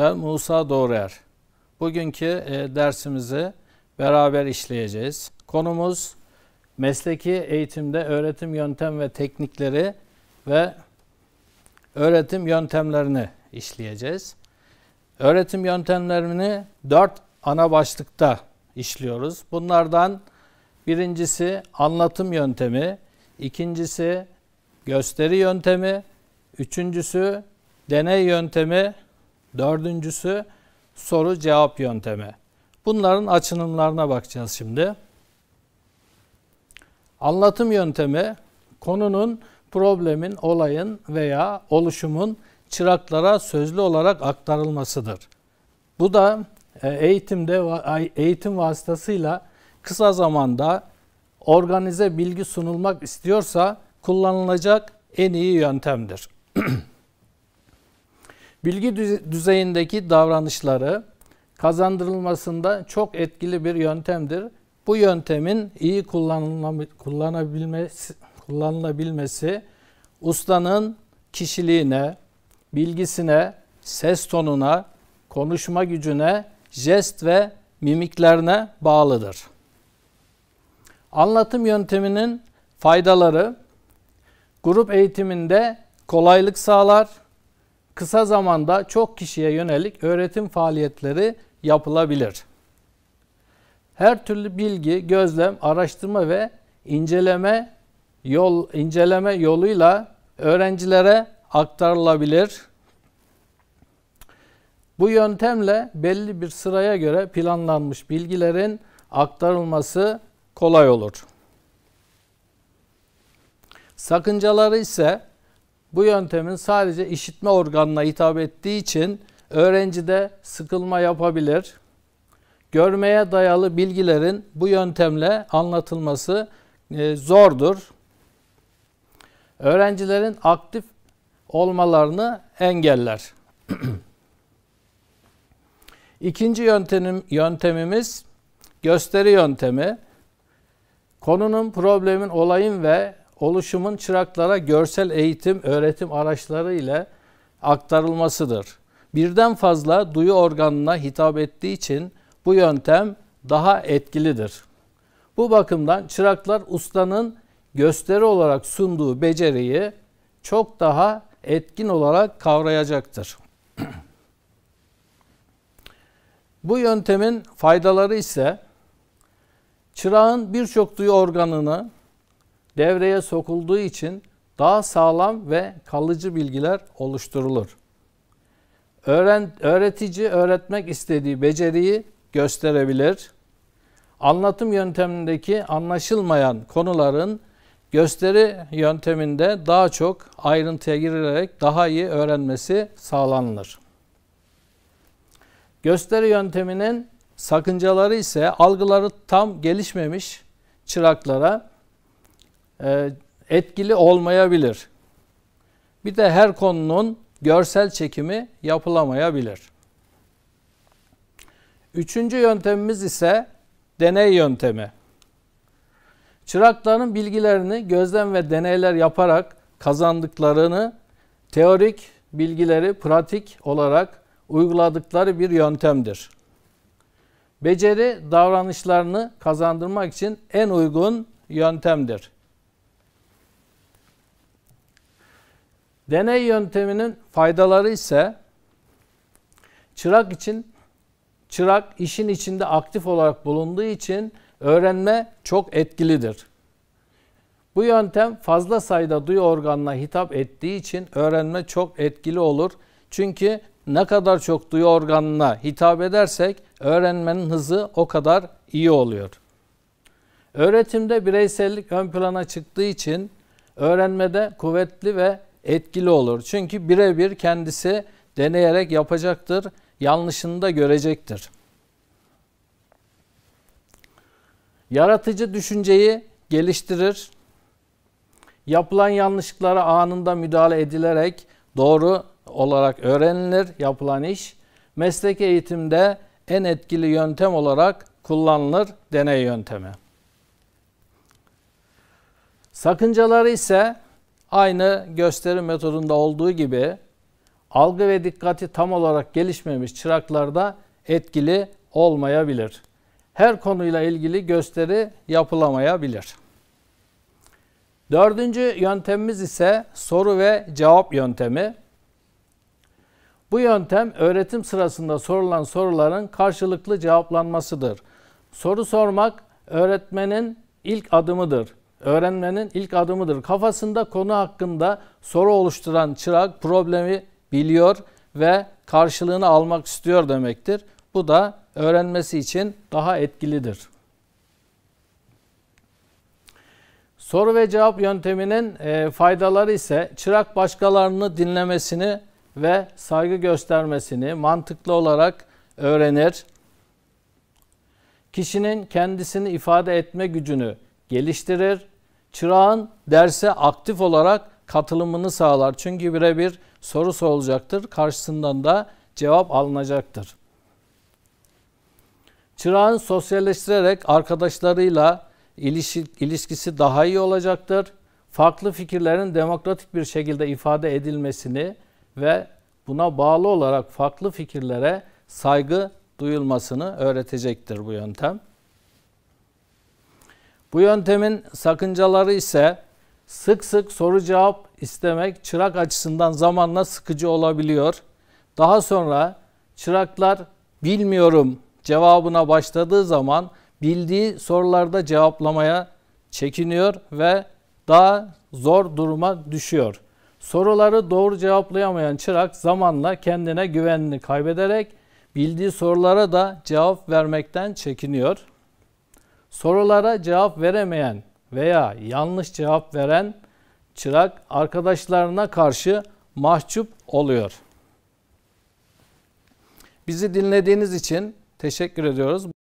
Ben Musa Doğruer. Bugünkü e, dersimizi beraber işleyeceğiz. Konumuz mesleki eğitimde öğretim yöntem ve teknikleri ve öğretim yöntemlerini işleyeceğiz. Öğretim yöntemlerini dört ana başlıkta işliyoruz. Bunlardan birincisi anlatım yöntemi, ikincisi gösteri yöntemi, üçüncüsü deney yöntemi Dördüncüsü soru cevap yöntemi. Bunların açılımlarına bakacağız şimdi. Anlatım yöntemi konunun, problemin, olayın veya oluşumun çıraklara sözlü olarak aktarılmasıdır. Bu da e, eğitimde eğitim vasıtasıyla kısa zamanda organize bilgi sunulmak istiyorsa kullanılacak en iyi yöntemdir. Bilgi düzeyindeki davranışları kazandırılmasında çok etkili bir yöntemdir. Bu yöntemin iyi kullanılabilmesi, kullanılabilmesi ustanın kişiliğine, bilgisine, ses tonuna, konuşma gücüne, jest ve mimiklerine bağlıdır. Anlatım yönteminin faydaları grup eğitiminde kolaylık sağlar, kısa zamanda çok kişiye yönelik öğretim faaliyetleri yapılabilir. Her türlü bilgi, gözlem, araştırma ve inceleme yol inceleme yoluyla öğrencilere aktarılabilir. Bu yöntemle belli bir sıraya göre planlanmış bilgilerin aktarılması kolay olur. Sakıncaları ise bu yöntemin sadece işitme organına hitap ettiği için öğrenci de sıkılma yapabilir. Görmeye dayalı bilgilerin bu yöntemle anlatılması e, zordur. Öğrencilerin aktif olmalarını engeller. İkinci yöntemim, yöntemimiz gösteri yöntemi. Konunun, problemin, olayın ve oluşumun çıraklara görsel eğitim, öğretim araçları ile aktarılmasıdır. Birden fazla duyu organına hitap ettiği için bu yöntem daha etkilidir. Bu bakımdan çıraklar ustanın gösteri olarak sunduğu beceriyi çok daha etkin olarak kavrayacaktır. Bu yöntemin faydaları ise çırağın birçok duyu organını devreye sokulduğu için daha sağlam ve kalıcı bilgiler oluşturulur. Öğren, öğretici öğretmek istediği beceriyi gösterebilir. Anlatım yöntemindeki anlaşılmayan konuların gösteri yönteminde daha çok ayrıntıya girilerek daha iyi öğrenmesi sağlanılır. Gösteri yönteminin sakıncaları ise algıları tam gelişmemiş çıraklara e, etkili olmayabilir. Bir de her konunun görsel çekimi yapılamayabilir. Üçüncü yöntemimiz ise deney yöntemi. Çırakların bilgilerini gözlem ve deneyler yaparak kazandıklarını teorik bilgileri pratik olarak uyguladıkları bir yöntemdir. Beceri davranışlarını kazandırmak için en uygun yöntemdir. Deney yönteminin faydaları ise çırak için çırak işin içinde aktif olarak bulunduğu için öğrenme çok etkilidir. Bu yöntem fazla sayıda duyu organına hitap ettiği için öğrenme çok etkili olur. Çünkü ne kadar çok duyu organına hitap edersek öğrenmenin hızı o kadar iyi oluyor. Öğretimde bireysellik ön plana çıktığı için öğrenmede kuvvetli ve etkili olur. Çünkü birebir kendisi deneyerek yapacaktır, yanlışını da görecektir. Yaratıcı düşünceyi geliştirir. Yapılan yanlışlıklara anında müdahale edilerek doğru olarak öğrenilir yapılan iş. Meslek eğitimde en etkili yöntem olarak kullanılır deney yöntemi. Sakıncaları ise Aynı gösteri metodunda olduğu gibi algı ve dikkati tam olarak gelişmemiş çıraklarda etkili olmayabilir. Her konuyla ilgili gösteri yapılamayabilir. Dördüncü yöntemimiz ise soru ve cevap yöntemi. Bu yöntem öğretim sırasında sorulan soruların karşılıklı cevaplanmasıdır. Soru sormak öğretmenin ilk adımıdır öğrenmenin ilk adımıdır. Kafasında konu hakkında soru oluşturan çırak problemi biliyor ve karşılığını almak istiyor demektir. Bu da öğrenmesi için daha etkilidir. Soru ve cevap yönteminin e, faydaları ise çırak başkalarını dinlemesini ve saygı göstermesini mantıklı olarak öğrenir. Kişinin kendisini ifade etme gücünü geliştirir Çırağın derse aktif olarak katılımını sağlar. Çünkü birebir soru sorulacaktır. Karşısından da cevap alınacaktır. Çırağın sosyalleştirerek arkadaşlarıyla ilişkisi daha iyi olacaktır. Farklı fikirlerin demokratik bir şekilde ifade edilmesini ve buna bağlı olarak farklı fikirlere saygı duyulmasını öğretecektir bu yöntem. Bu yöntemin sakıncaları ise sık sık soru cevap istemek çırak açısından zamanla sıkıcı olabiliyor. Daha sonra çıraklar bilmiyorum cevabına başladığı zaman bildiği sorularda cevaplamaya çekiniyor ve daha zor duruma düşüyor. Soruları doğru cevaplayamayan çırak zamanla kendine güvenini kaybederek bildiği sorulara da cevap vermekten çekiniyor. Sorulara cevap veremeyen veya yanlış cevap veren çırak arkadaşlarına karşı mahcup oluyor. Bizi dinlediğiniz için teşekkür ediyoruz.